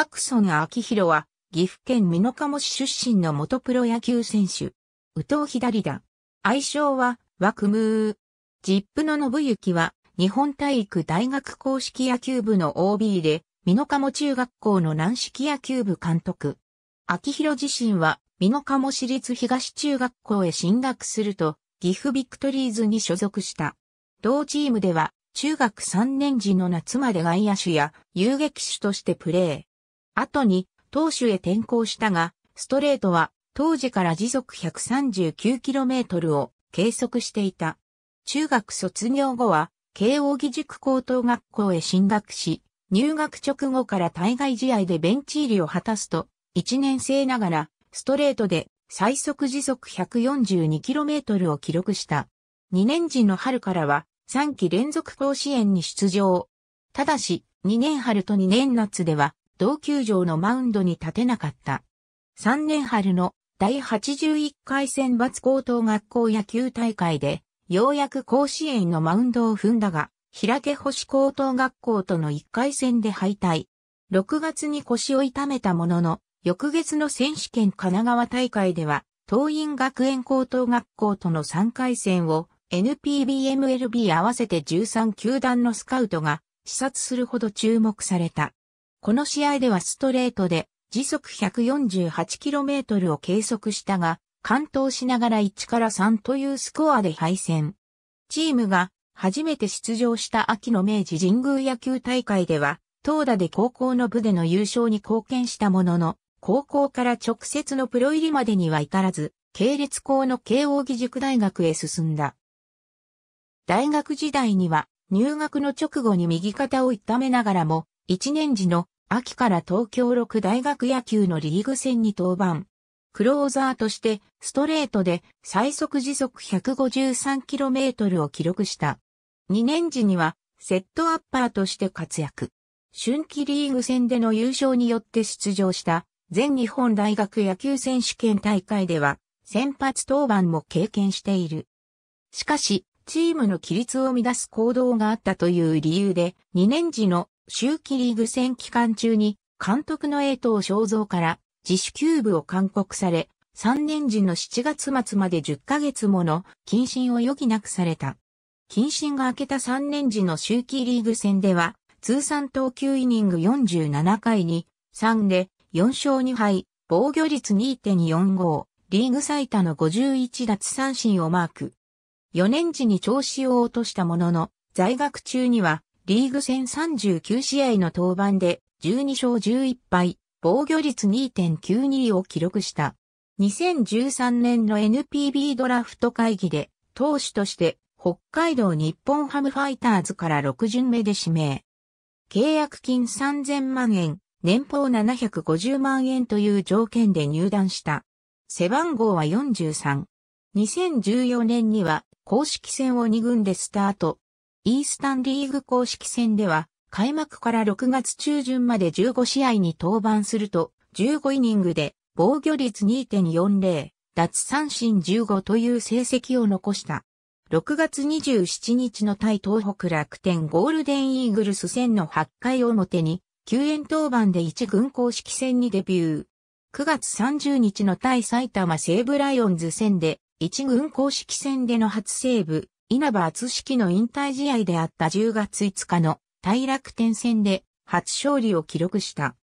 白村明宏は、岐阜県美濃加茂市出身の元プロ野球選手。宇藤左だ。愛称は、ワクムー。ジップの信行は、日本体育大学公式野球部の OB で、美濃加茂中学校の軟式野球部監督。秋広自身は、美濃加茂市立東中学校へ進学すると、岐阜ビクトリーズに所属した。同チームでは、中学3年時の夏まで外野手や遊撃手としてプレー。後に投手へ転向したが、ストレートは当時から時速 139km を計測していた。中学卒業後は、慶応義塾高等学校へ進学し、入学直後から対外試合でベンチ入りを果たすと、1年生ながら、ストレートで最速時速 142km を記録した。2年時の春からは、3期連続甲子園に出場。ただし、2年春と2年夏では、同球場のマウンドに立てなかった。3年春の第81回選抜高等学校野球大会で、ようやく甲子園のマウンドを踏んだが、平手星高等学校との1回戦で敗退。6月に腰を痛めたものの、翌月の選手権神奈川大会では、東院学園高等学校との3回戦を NPBMLB 合わせて13球団のスカウトが視察するほど注目された。この試合ではストレートで時速 148km を計測したが、完投しながら1から3というスコアで敗戦。チームが初めて出場した秋の明治神宮野球大会では、投打で高校の部での優勝に貢献したものの、高校から直接のプロ入りまでには至らず、系列校の慶応義塾大学へ進んだ。大学時代には、入学の直後に右肩を痛めながらも、1年時の秋から東京六大学野球のリーグ戦に登板。クローザーとしてストレートで最速時速 153km を記録した。2年時にはセットアッパーとして活躍。春季リーグ戦での優勝によって出場した全日本大学野球選手権大会では先発登板も経験している。しかし、チームの規律を乱す行動があったという理由で2年時の秋季リーグ戦期間中に監督の江藤正造から自主休部を勧告され、3年時の7月末まで10ヶ月もの謹慎を余儀なくされた。謹慎が明けた3年時の秋季リーグ戦では、通算投球イニング47回に3で4勝2敗、防御率2.45、リーグ最多の51奪三振をマーク。4年時に調子を落としたものの、在学中にはリーグ戦39試合の登板で12勝11敗、防御率2.92を記録した。2013年の NPB ドラフト会議で投手として北海道日本ハムファイターズから6巡目で指名。契約金3000万円、年俸750万円という条件で入団した。背番号は43。2014年には公式戦を2軍でスタート、イースタンリーグ公式戦では、開幕から6月中旬まで15試合に登板すると、15イニングで防御率2.40、奪三振15という成績を残した。6月27日の対東北楽天ゴールデンイーグルス戦の8回表に、救援登板で1軍公式戦にデビュー。9月30日の対埼玉西武ライオンズ戦で、1軍公式戦での初セーブ、稲葉厚式の引退試合であった10月5日の大楽天戦で初勝利を記録した。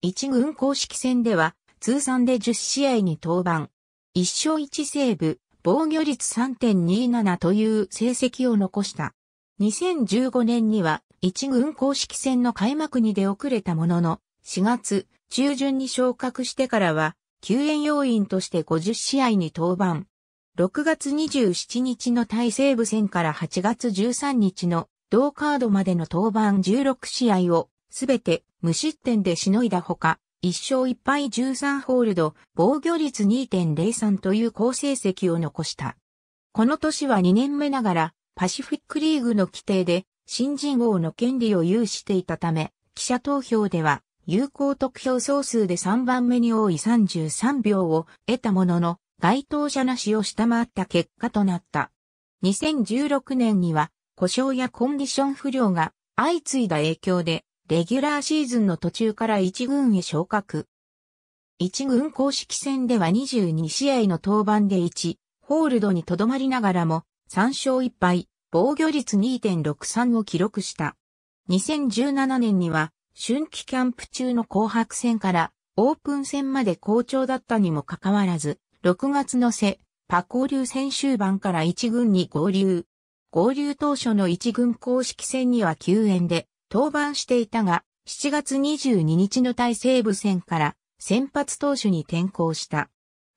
一軍公式戦では通算で10試合に登板。1勝1セーブ、防御率3.27という成績を残した。2015年には一軍公式戦の開幕に出遅れたものの、4月中旬に昇格してからは、救援要員として50試合に登板。6月27日の対西部戦から8月13日の同カードまでの登板16試合をすべて無失点でしのいだほか、1勝1敗13ホールド、防御率2.03という好成績を残した。この年は2年目ながら、パシフィックリーグの規定で、新人王の権利を有していたため、記者投票では、有効得票総数で3番目に多い33票を得たものの、該当者なしを下回った結果となった。2016年には故障やコンディション不良が相次いだ影響でレギュラーシーズンの途中から1軍へ昇格。1軍公式戦では22試合の登板で1、ホールドにとどまりながらも3勝1敗、防御率2.63を記録した。2017年には春季キャンプ中の紅白戦からオープン戦まで好調だったにもかかわらず、6月のせ、パ交流先週版から1軍に合流。合流当初の1軍公式戦には救援で登板していたが、7月22日の対西部戦から先発投手に転向した。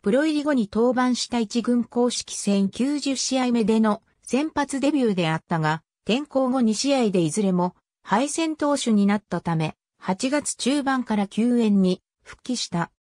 プロ入り後に登板した1軍公式戦90試合目での先発デビューであったが、転向後2試合でいずれも敗戦投手になったため、8月中盤から救援に復帰した。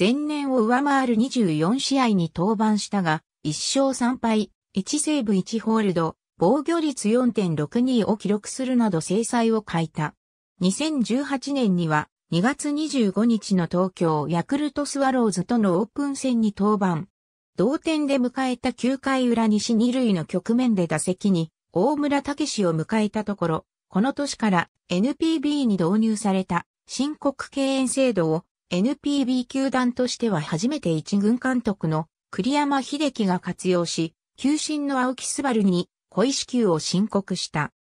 前年を上回る24試合に登板したが、1勝3敗、1セーブ1ホールド、防御率4.62を記録するなど制裁を欠いた。2018年には2月25日の東京ヤクルトスワローズとのオープン戦に登板。同点で迎えた9回裏西二塁の局面で打席に大村武史を迎えたところ、この年から NPB に導入された申告敬遠制度を NPB 球団としては初めて一軍監督の栗山秀樹が活用し、球審の青木すばるに小石球を申告した。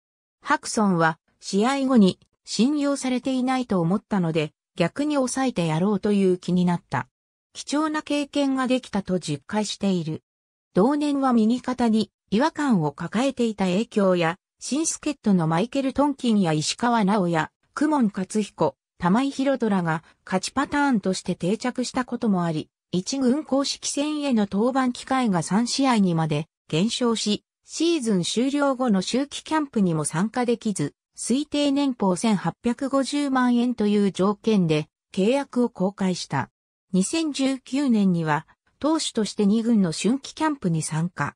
ハクソンは試合後に信用されていないと思ったので逆に抑えてやろうという気になった。貴重な経験ができたと実感している。同年は右肩に違和感を抱えていた影響や、新助っ人のマイケル・トンキンや石川直也、久門克彦、玉井宏虎が勝ちパターンとして定着したこともあり、一軍公式戦への登板機会が3試合にまで減少し、シーズン終了後の周期キャンプにも参加できず、推定年俸1850万円という条件で契約を公開した。2019年には投手として2軍の春季キャンプに参加。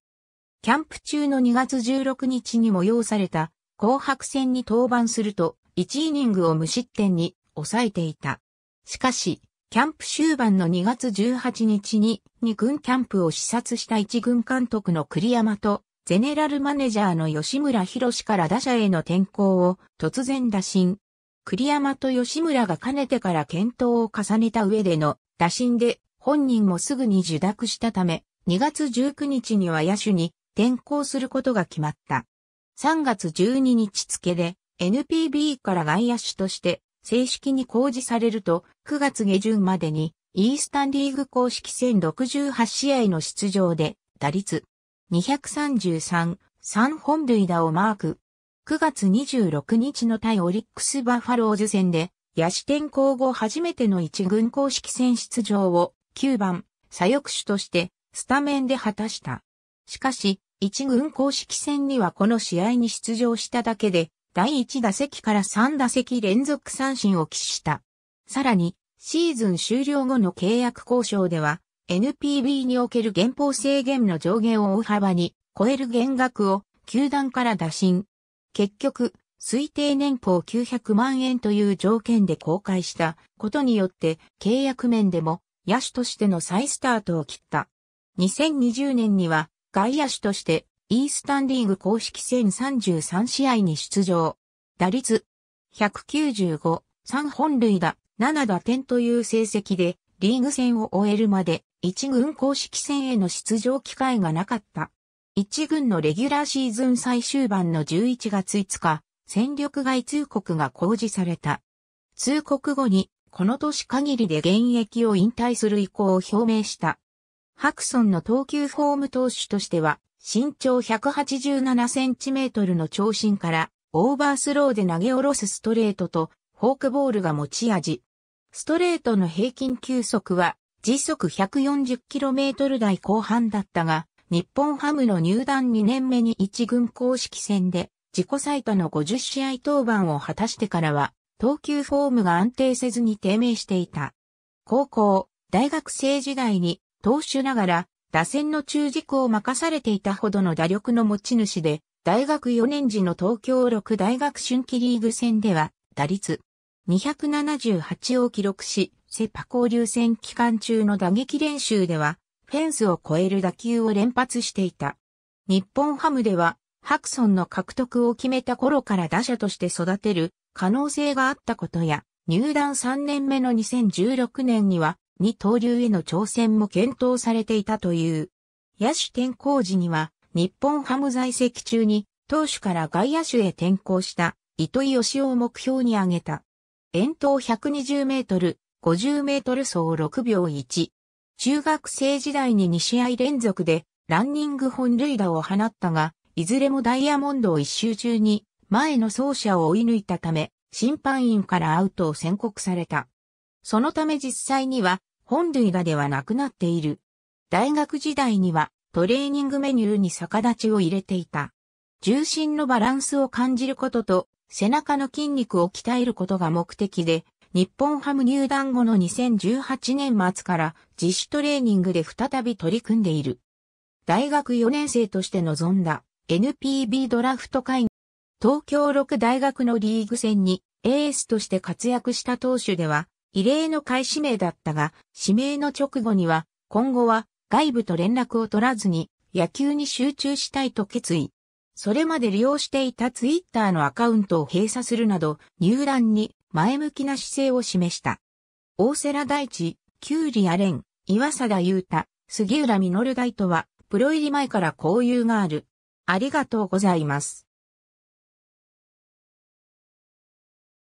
キャンプ中の2月16日に催された紅白戦に登板すると1イニングを無失点に抑えていた。しかし、キャンプ終盤の2月18日に2軍キャンプを視察した1軍監督の栗山とゼネラルマネージャーの吉村博士から打者への転向を突然打診。栗山と吉村がかねてから検討を重ねた上での打診で本人もすぐに受諾したため2月19日には野手に転向することが決まった。3月12日付で NPB から外野手として正式に公示されると、9月下旬までに、イースタンリーグ公式戦68試合の出場で、打率233、3本塁打をマーク。9月26日の対オリックスバファローズ戦で、野手転向後初めての一軍公式戦出場を9番、左翼手としてスタメンで果たした。しかし、一軍公式戦にはこの試合に出場しただけで第1打席から3打席連続三振を喫した。さらに、シーズン終了後の契約交渉では、NPB における減俸制限の上限を大幅に超える減額を球団から打診。結局、推定年俸900万円という条件で公開したことによって契約面でも野手としての再スタートを切った。2020年には外野手としてイースタンリーグ公式戦33試合に出場。打率195、3本塁打、7打点という成績で、リーグ戦を終えるまで、1軍公式戦への出場機会がなかった。1軍のレギュラーシーズン最終盤の11月5日、戦力外通告が公示された。通告後に、この年限りで現役を引退する意向を表明した。ハクソンの投球フォーム投手としては、身長187センチメートルの長身から、オーバースローで投げ下ろすストレートと、フォークボールが持ち味。ストレートの平均球速は、時速 140km 台後半だったが、日本ハムの入団2年目に1軍公式戦で、自己最多の50試合登板を果たしてからは、投球フォームが安定せずに低迷していた。高校、大学生時代に、投手ながら、打線の中軸を任されていたほどの打力の持ち主で、大学4年時の東京6大学春季リーグ戦では、打率278を記録し、セパ交流戦期間中の打撃練習では、フェンスを超える打球を連発していた。日本ハムでは、ハクソンの獲得を決めた頃から打者として育てる可能性があったことや、入団3年目の2016年には、二刀流への挑戦も検討されていたという。野手転向時には、日本ハム在籍中に、投手から外野手へ転向した糸井義雄を目標に挙げた。遠投120メートル、50メートル走6秒1。中学生時代に2試合連続でランニング本塁打を放ったが、いずれもダイヤモンドを一周中に前の走者を追い抜いたため、審判員からアウトを宣告された。そのため実際には本類がではなくなっている。大学時代にはトレーニングメニューに逆立ちを入れていた。重心のバランスを感じることと背中の筋肉を鍛えることが目的で、日本ハム入団後の2018年末から自主トレーニングで再び取り組んでいる。大学4年生として臨んだ NPB ドラフト会議。東京6大学のリーグ戦にエースとして活躍した投手では異例の開始名だったが、指名の直後には、今後は外部と連絡を取らずに野球に集中したいと決意。それまで利用していたツイッターのアカウントを閉鎖するなど、入団に前向きな姿勢を示した。大瀬良大地、キュウリアレン、岩貞祐太、杉浦実大とは、プロ入り前から交友がある。ありがとうございます。